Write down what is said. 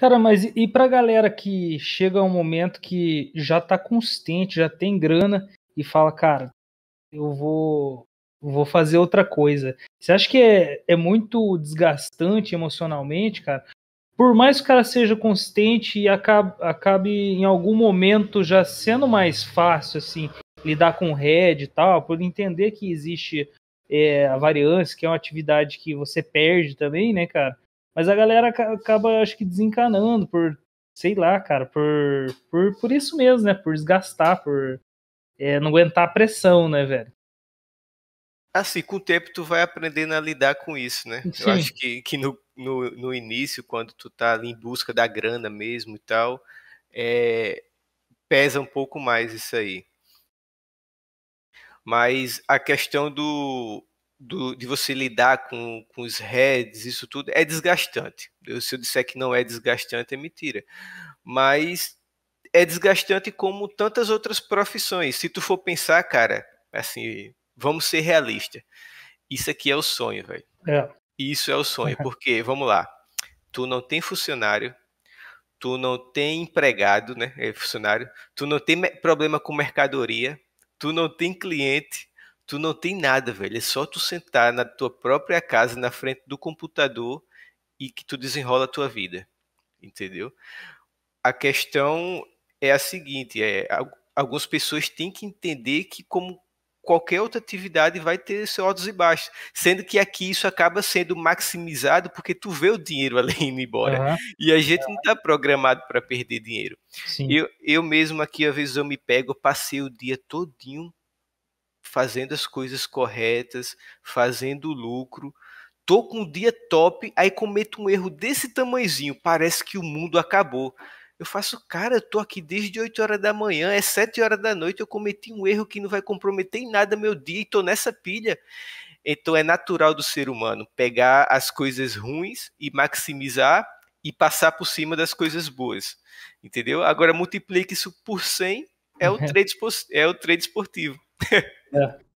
Cara, mas e, para pra galera que chega um momento que já tá consistente, já tem grana e fala, cara, eu vou vou fazer outra coisa. Você acha que é, é muito desgastante emocionalmente, cara? Por mais que o cara seja consistente e acabe, acabe em algum momento já sendo mais fácil, assim, lidar com red e tal, por entender que existe é, a variância, que é uma atividade que você perde também, né, cara? Mas a galera acaba, acho que, desencanando por, sei lá, cara, por, por, por isso mesmo, né? Por desgastar, por é, não aguentar a pressão, né, velho? Assim, com o tempo tu vai aprendendo a lidar com isso, né? Sim. Eu acho que, que no, no, no, início, quando tu tá ali em busca da grana mesmo e tal, é, pesa um pouco mais isso aí. Mas a questão do, do, de você lidar com, com os heads, isso tudo, é desgastante. Eu, se eu disser que não é desgastante, é mentira. Mas é desgastante como tantas outras profissões. Se tu for pensar, cara, assim, vamos ser realistas. Isso aqui é o sonho, velho. É. Isso é o sonho, porque, vamos lá, tu não tem funcionário, tu não tem empregado, né? É funcionário, tu não tem problema com mercadoria, tu não tem cliente, tu não tem nada, velho. É só tu sentar na tua própria casa, na frente do computador e que tu desenrola a tua vida, entendeu? A questão é a seguinte, é algumas pessoas têm que entender que como qualquer outra atividade vai ter seus altos e baixos, sendo que aqui isso acaba sendo maximizado porque tu vê o dinheiro ali indo embora uhum. e a gente não está programado para perder dinheiro. Sim. Eu, eu mesmo aqui às vezes eu me pego, passei o dia todinho fazendo as coisas corretas, fazendo lucro. Tô com um dia top, aí cometo um erro desse tamanhozinho, parece que o mundo acabou. Eu faço, cara, eu tô aqui desde 8 horas da manhã, é 7 horas da noite, eu cometi um erro que não vai comprometer em nada meu dia e tô nessa pilha. Então é natural do ser humano pegar as coisas ruins e maximizar e passar por cima das coisas boas. Entendeu? Agora multiplique isso por 100, é o trade, é o trade esportivo. Yeah.